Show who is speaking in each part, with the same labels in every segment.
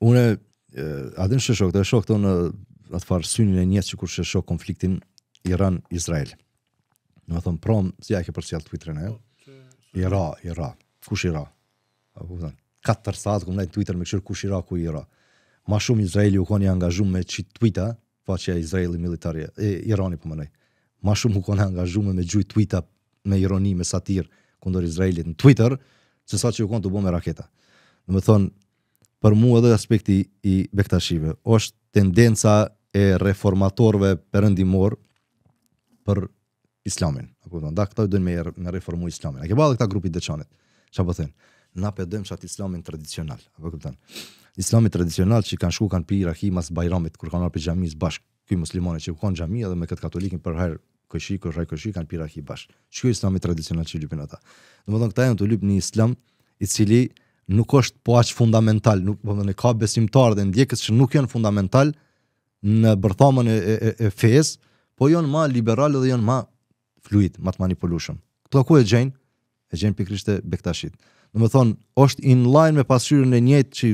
Speaker 1: Unë a atë në shëshok, të të në atë farë synin e njëtë që kur shëshok konfliktin Iran-Izrael. Në më thëmë prom, si ja ke për sjallë Twitterin e jo? Ira, Ira, kush Ira? A ku thënë? Katër këmë nëjtë Twitter me këshirë kush Ira, ku Ira. Ma shumë Izraeli u konë i angazhum me që Twitter, pa që e Izraeli militarje, e Irani për më nëjtë. Ma shumë u konë i angazhum me gjuj Twitter me ironi, me satirë, këndër Izraelit në Twitter, se sa që u konë të bo me raketa. Në më thonë, për mua edhe aspekti i bektashive, është tendenca e reformatorve përëndimor për islamin. Da, këta dojnë me, er, me reformu islamin. A ke bada këta grupi dhe qanit, që apë po thënë, na për dojmë që atë islamin tradicional. A të këptan, islamin tradicional që i kanë shku, kanë pi i rakimas bajramit, kur kanë arpi gjamiz bashkë, këj muslimoni që u kanë gjami, edhe me këtë katolikin për herë Kështu që kanë pirahi bash. Ç'ka islami tradicional që lypin ata. këta janë të lypni islam i cili nuk është po aq fundamental, nuk po ka besimtarë dhe ndjekës që nuk janë fundamental në bërthamën e, e, e fesë, po janë ma liberalë dhe janë ma fluid, ma të manipulushëm. Kto ku e gjenë? E gjenë pikërisht bektashit. Në më thonë, është in line me pasqyrën e njëjtë që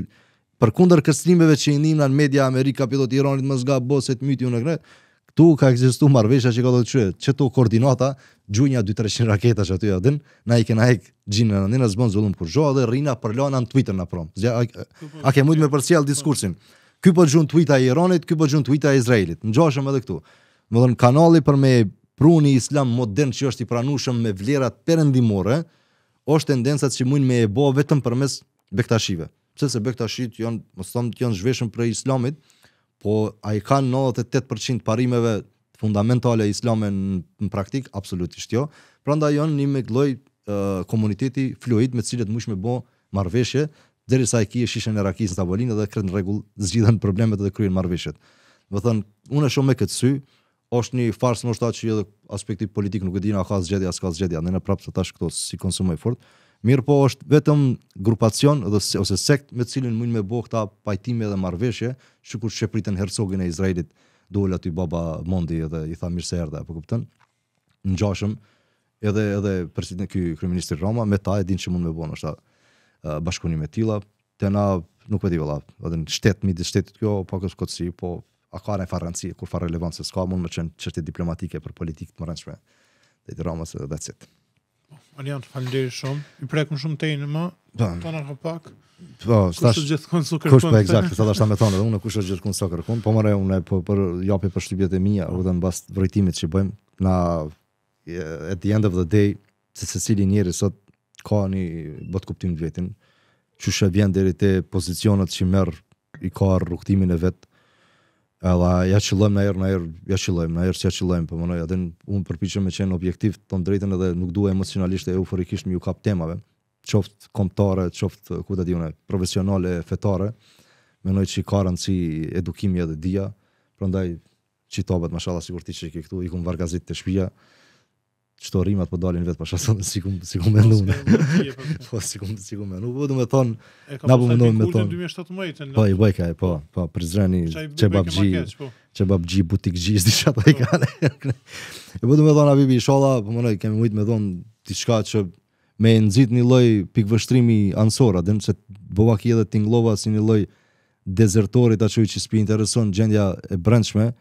Speaker 1: për kunder që i njim në media Amerika, pjëtot Iranit, më zga, të myti, unë e kërët, këtu ka ekzistuar marrëveshja që ka të thotë çeto koordinata gjunja 2300 300 raketash aty atë na i kena ik gjinë në nëna zbon zullum kur zhoa dhe rrina për lana në Twitter na prom a, a, a ke përcjell diskursin ky po gjon Twitter e Iranit ky po gjon Twitter e Izraelit ngjashëm edhe këtu më thon kanali për me pruni islam modern që është i pranueshëm me vlerat perëndimore është tendencat që mund me e bë vetëm përmes bektashive pse se bektashit janë mos thon janë zhveshur për islamin po a i ka 98% parimeve fundamentale islame në, praktik, absolutisht jo. Pra nda janë një me gloj uh, komuniteti fluid me cilët mush me bo marveshje, dheri sa i ki e shishën e rakis në tavolinë dhe kretë në regull zgjidhen problemet dhe kryen marveshjet. Dhe thënë, unë e shumë me këtë sy, është një farsë në shta që edhe aspekti politik nuk e dina, a ka zgjedi, a s'ka zgjedi, a në në prapë të tash këto si konsumoj fort, Mirë po është vetëm grupacion dhe ose sekt me cilin mund me bo këta pajtime dhe marveshje, që kur Shqepritën Hercogin e Izraelit dole aty baba mondi edhe i tha mirë se erda, po këpëtën, në gjashëm, edhe, edhe presidën kjoj kërëministri Roma, me ta e din që mund me bo në shta bashkunim e tila, të na nuk e di vëlla, edhe në shtetë, midi shtetit kjo, po kësë këtësi, po a ka në farënësi, kur farë relevantës s'ka, mund me qenë qështje diplomatike për politikë të më rëndshme, dhe i të Roma se dhe that's it. Marian, të falenderi shumë. I prekëm shumë te në më. Po. Ta në rrë pak. Po, stash. Kush gjithkon su kërkon. Kush po eksakt, sa dashamë thonë edhe unë kush është gjithkon sa kërkon, po mëre unë po për japi për shtypjet e mia, edhe mbas vrojtimit që bëjmë na at the end of the day, se secili njeri sot ka një bot kuptim të vetin, që shë vjen deri te pozicionet që merr i ka rrugtimin e vet. ë Edhe ja qëllojmë në erë, në erë, ja qëllojmë, në erë që ja qëllojmë, për po mënoj, adin, unë përpichëm me qenë objektiv të ndrejten edhe nuk duhe emocionalisht e euforikisht më ju kap temave, qoftë komptare, qoftë, ku të dihune, profesionale, fetare, mënoj që i karën si edukimi edhe dhe dhja, përndaj, që i mashallah, sigur ti që i këtu, i këmë vargazit të shpia, çto rrimat po dalin vetë pashë sonë sikum sikum me lunë. Po sikum sikum me lunë. Po do të thon na po mundon me ton. Po i bëj kaj, po, po për zreni çe babgji. Çe po. babgji butik gjiz di i kanë. E po do të thon bibi inshallah, po më nuk kemi shumë me më thon diçka që me nxit një lloj pik vështrimi ansora, dhe se bova ki edhe tinglova si një lloj dezertorit atë që spi intereson gjendja e brendshme.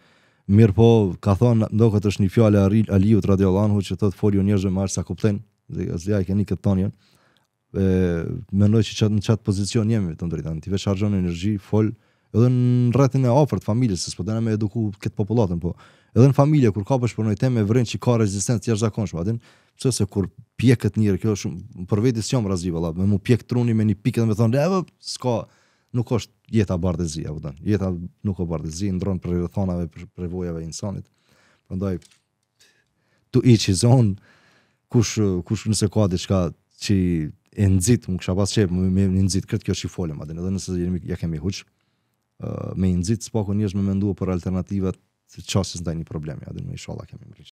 Speaker 1: Mirë po, ka thonë, ndo këtë është një fjallë a Aliut Radiolanhu që thotë folio njërëzve marë sa kuptenë, dhe zlja i keni këtë tonjen, e, mendoj që qatë, në qatë pozicion jemi të ndritan, ti veç argjon energji, fol, edhe në rretin e ofert familjes, se s'po s'pëtena me eduku këtë populatën, po, edhe në familje, kur ka përshë përnoj teme, vërin që ka rezistencë të jashtë zakonshme, atin, përse se kur pjekët njërë, kjo shumë, për vetës jom razivë, me mu pjekë truni me një pikët dhe me thonë, e, s'ka, nuk është jeta bardhëzia, apo don. Jeta nuk është bardhëzi, ndron për rrethonave për përvojave e insanit. Prandaj to each his own kush kush nëse ka diçka që e nxit, më kisha pas çep, më më nxit kët kjo që folëm atë, edhe nëse jemi ja kemi huç, ë uh, me nxit spoko njerëz më menduar për alternativat të çosës ndaj një problemi, atë më inshallah kemi mbrit.